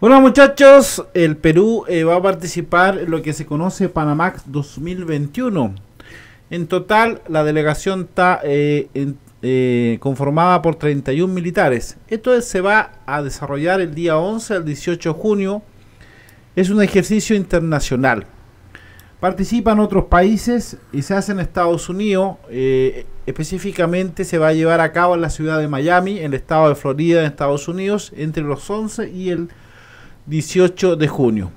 Bueno muchachos, el Perú eh, va a participar en lo que se conoce Panamá 2021. En total, la delegación está eh, eh, conformada por 31 militares. Esto se va a desarrollar el día 11 al 18 de junio. Es un ejercicio internacional. Participan otros países y se hace en Estados Unidos. específicamente se va a llevar a cabo en la ciudad de Miami, en el estado de Florida, en Estados Unidos, entre los 11 y el 18 de junio.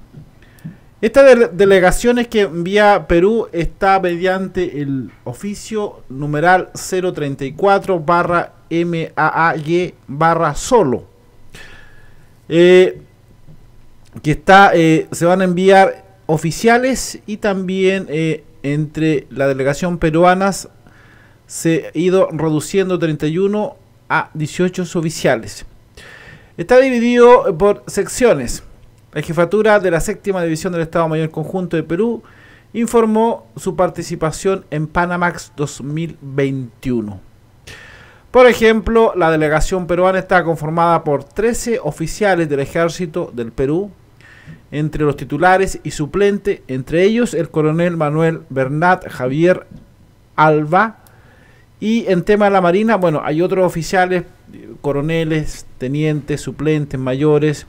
Esta delegación es que envía Perú está mediante el oficio numeral 034 barra MAAY barra solo. Eh, que está, eh, se van a enviar oficiales y también eh, entre la delegación peruanas se ha ido reduciendo 31 a 18 oficiales. Está dividido por secciones. La jefatura de la séptima división del Estado Mayor Conjunto de Perú informó su participación en Panamax 2021. Por ejemplo, la delegación peruana está conformada por 13 oficiales del ejército del Perú, entre los titulares y suplente, entre ellos el coronel Manuel Bernat Javier Alba, y en tema de la Marina, bueno, hay otros oficiales coroneles, tenientes, suplentes, mayores.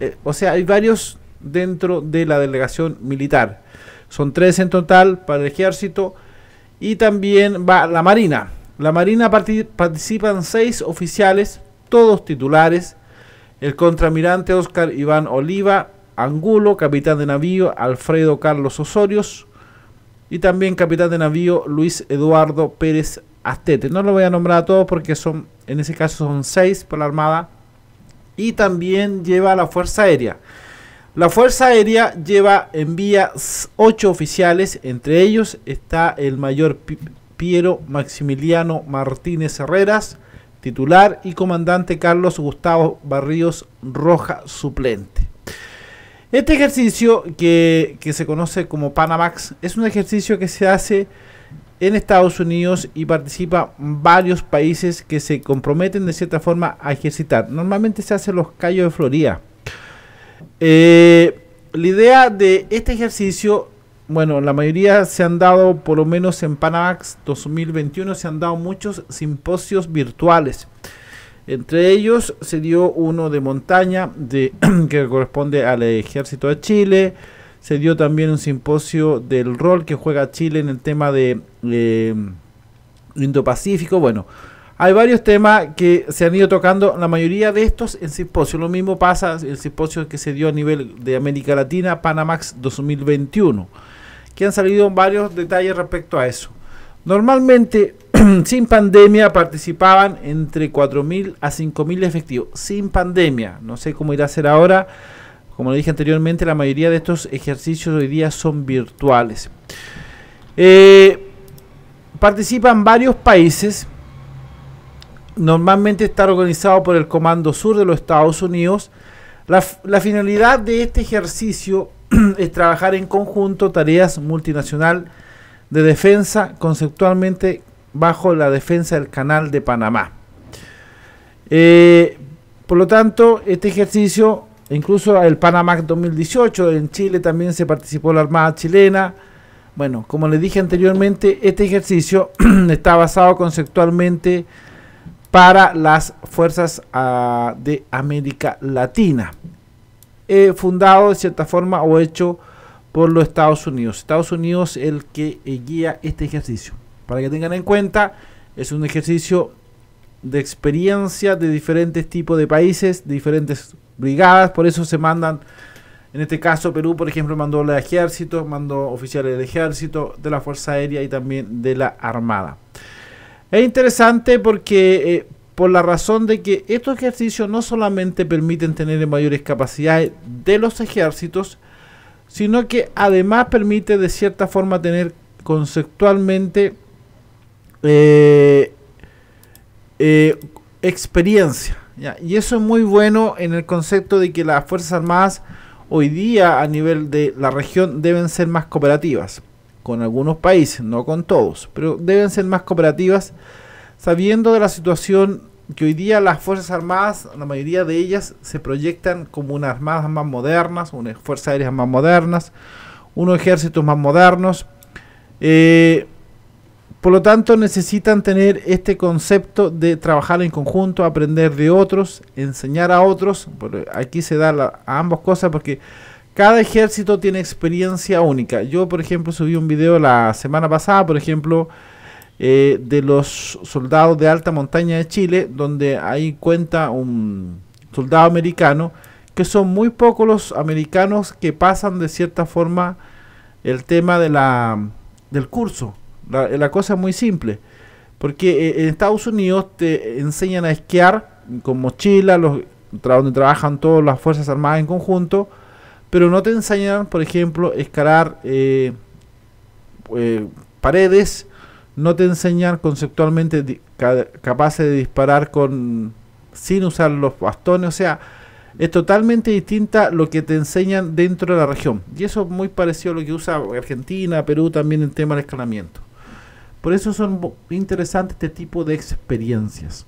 Eh, o sea, hay varios dentro de la delegación militar. Son tres en total para el ejército y también va la marina. La marina participan seis oficiales, todos titulares. El contramirante Oscar Iván Oliva, Angulo, capitán de navío Alfredo Carlos Osorios y también capitán de navío Luis Eduardo Pérez Astete. No lo voy a nombrar a todos porque son, en ese caso son seis por la Armada. Y también lleva la Fuerza Aérea. La Fuerza Aérea lleva, en vía ocho oficiales, entre ellos está el mayor Piero Maximiliano Martínez Herreras, titular, y comandante Carlos Gustavo Barrios Roja, suplente. Este ejercicio que, que se conoce como Panamax es un ejercicio que se hace en Estados Unidos y participa varios países que se comprometen de cierta forma a ejercitar. Normalmente se hace los callos de Florida. Eh, la idea de este ejercicio, bueno, la mayoría se han dado, por lo menos en Panamax 2021, se han dado muchos simposios virtuales. Entre ellos se dio uno de montaña de, que corresponde al ejército de Chile, se dio también un simposio del rol que juega Chile en el tema de eh, Indo-Pacífico. Bueno, hay varios temas que se han ido tocando, la mayoría de estos en simposio. Lo mismo pasa el simposio que se dio a nivel de América Latina, Panamax 2021, que han salido varios detalles respecto a eso. Normalmente, sin pandemia, participaban entre 4.000 a 5.000 efectivos. Sin pandemia, no sé cómo irá a ser ahora como le dije anteriormente, la mayoría de estos ejercicios hoy día son virtuales. Eh, participan varios países. Normalmente está organizado por el Comando Sur de los Estados Unidos. La, finalidad de este ejercicio es trabajar en conjunto tareas multinacional de defensa, conceptualmente bajo la defensa del Canal de Panamá. Eh, por lo tanto, este ejercicio Incluso el Panamá 2018, en Chile también se participó la Armada Chilena. Bueno, como les dije anteriormente, este ejercicio está basado conceptualmente para las fuerzas ah, de América Latina, eh, fundado de cierta forma o hecho por los Estados Unidos. Estados Unidos el que eh, guía este ejercicio. Para que tengan en cuenta, es un ejercicio de experiencia de diferentes tipos de países, de diferentes brigadas, por eso se mandan, en este caso Perú, por ejemplo, mandó al ejército, mandó oficiales del ejército, de la Fuerza Aérea y también de la Armada. Es interesante porque eh, por la razón de que estos ejercicios no solamente permiten tener mayores capacidades de los ejércitos, sino que además permite de cierta forma tener conceptualmente eh, eh, experiencia. Y eso es muy bueno en el concepto de que las Fuerzas Armadas hoy día a nivel de la región deben ser más cooperativas. Con algunos países, no con todos, pero deben ser más cooperativas sabiendo de la situación que hoy día las Fuerzas Armadas, la mayoría de ellas, se proyectan como unas armadas más modernas, unas fuerzas aéreas más modernas, unos ejércitos más modernos. Eh, por lo tanto, necesitan tener este concepto de trabajar en conjunto, aprender de otros, enseñar a otros. Aquí se da a ambas cosas porque cada ejército tiene experiencia única. Yo, por ejemplo, subí un video la semana pasada, por ejemplo, eh, de los soldados de alta montaña de Chile, donde ahí cuenta un soldado americano, que son muy pocos los americanos que pasan de cierta forma el tema de la, del curso. La, cosa es muy simple. Porque eh, en Estados Unidos te enseñan a esquiar con mochila, los, donde trabajan todas las Fuerzas Armadas en conjunto, pero no te enseñan, por ejemplo, escalar eh, eh, paredes, no te enseñan conceptualmente capaces de disparar con sin usar los bastones, o sea, es totalmente distinta lo que te enseñan dentro de la región. Y eso es muy parecido a lo que usa Argentina, Perú también en tema del escalamiento. Por eso son interesantes este tipo de experiencias.